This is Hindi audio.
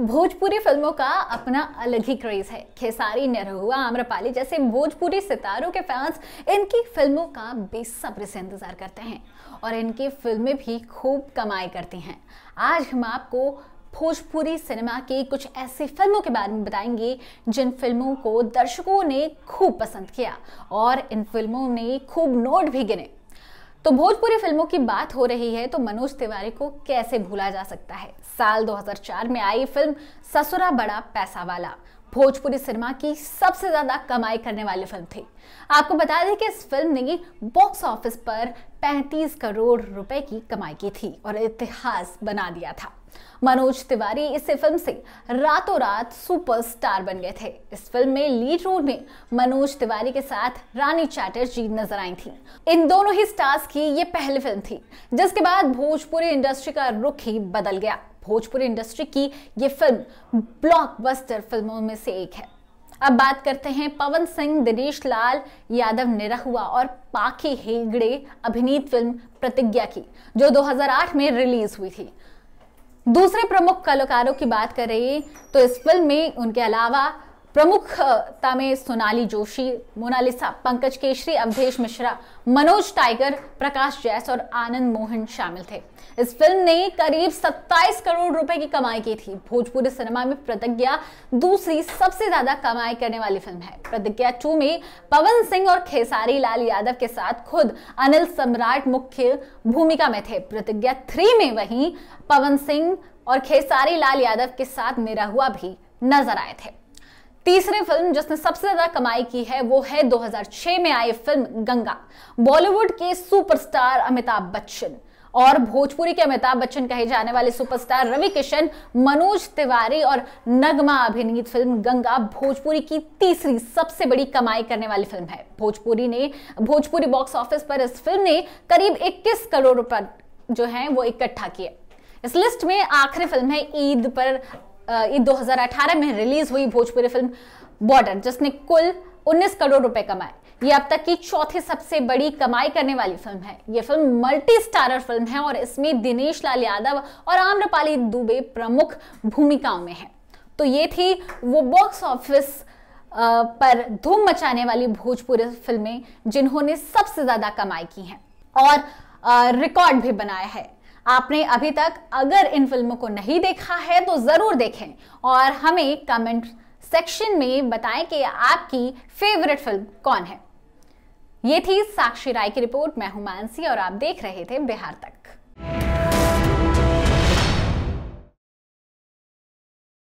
भोजपुरी फिल्मों का अपना अलग ही क्रेज है खेसारी नरहुआ आम्रपाली जैसे भोजपुरी सितारों के फैंस इनकी फिल्मों का बेसब्र से इंतज़ार करते हैं और इनकी फिल्में भी खूब कमाई करती हैं आज हम आपको भोजपुरी सिनेमा की कुछ ऐसी फिल्मों के बारे में बताएंगे जिन फिल्मों को दर्शकों ने खूब पसंद किया और इन फिल्मों ने खूब नोट भी गिने तो भोजपुरी फिल्मों की बात हो रही है तो मनोज तिवारी को कैसे भूला जा सकता है साल 2004 में आई फिल्म ससुरा बड़ा पैसा वाला भोजपुरी सिनेमा की सबसे ज्यादा कमाई करने वाली फिल्म थी आपको बता दें कि इस फिल्म ने बॉक्स ऑफिस पर 35 करोड़ रुपए की कमाई की थी और इतिहास बना दिया था मनोज तिवारी इस फिल्म से रातों रात सुपरस्टार बन गए थे इस फिल्म में लीड रोल में मनोज तिवारी के साथ रानी चैटर्जी नजर आई थी इन दोनों ही स्टार्स की ये पहली फिल्म थी जिसके बाद भोजपुरी इंडस्ट्री का रुख ही बदल गया भोजपुरी इंडस्ट्री की ये फिल्म ब्लॉकबस्टर फिल्मों में से एक है अब बात करते हैं पवन सिंह दिनेश लाल यादव निरहुआ और पाखी हेगड़े अभिनीत फिल्म प्रतिज्ञा की जो 2008 में रिलीज हुई थी दूसरे प्रमुख कलाकारों की बात करें तो इस फिल्म में उनके अलावा प्रमुखता में सोनाली जोशी मोनालिसा पंकज केशरी अवधेश मिश्रा मनोज टाइगर प्रकाश जैस और आनंद मोहन शामिल थे इस फिल्म ने करीब 27 करोड़ रुपए की कमाई की थी भोजपुरी सिनेमा में प्रतिज्ञा दूसरी सबसे ज्यादा कमाई करने वाली फिल्म है प्रतिज्ञा टू में पवन सिंह और खेसारी लाल यादव के साथ खुद अनिल सम्राट मुख्य भूमिका में थे प्रतिज्ञा थ्री में वहीं पवन सिंह और खेसारी लाल यादव के साथ मेरा हुआ भी नजर आए थे तीसरी फिल्म जिसने सबसे ज्यादा कमाई की है वो है 2006 में आई फिल्म गंगा बॉलीवुड के सुपरस्टार अमिताभ बच्चन और भोजपुरी के अमिताभ बच्चन कहे जाने वाले सुपरस्टार रवि किशन मनोज तिवारी और नगमा अभिनीत फिल्म गंगा भोजपुरी की तीसरी सबसे बड़ी कमाई करने वाली फिल्म है भोजपुरी ने भोजपुरी बॉक्स ऑफिस पर इस फिल्म ने करीब 21 करोड़ रुपए जो है वो इकट्ठा किए इस लिस्ट में आखिरी फिल्म है ईद पर ये 2018 में रिलीज हुई भोजपुरी फिल्म बॉर्डर जिसने कुल 19 करोड़ रुपए कमाए ये अब तक की चौथी सबसे बड़ी कमाई करने वाली फिल्म है ये फिल्म मल्टी स्टारर फिल्म है और इसमें दिनेश लाल यादव और आम्रपाली दुबे प्रमुख भूमिकाओं में है तो ये थी वो बॉक्स ऑफिस पर धूम मचाने वाली भोजपुरी फिल्में जिन्होंने सबसे ज्यादा कमाई की है और रिकॉर्ड भी बनाया है आपने अभी तक अगर इन फिल्मों को नहीं देखा है तो ज़रूर देखें और हमें कमेंट सेक्शन में बताएं कि आपकी फेवरेट फिल्म कौन है ये थी साक्षी राय की रिपोर्ट मैं हूं मानसी और आप देख रहे थे बिहार तक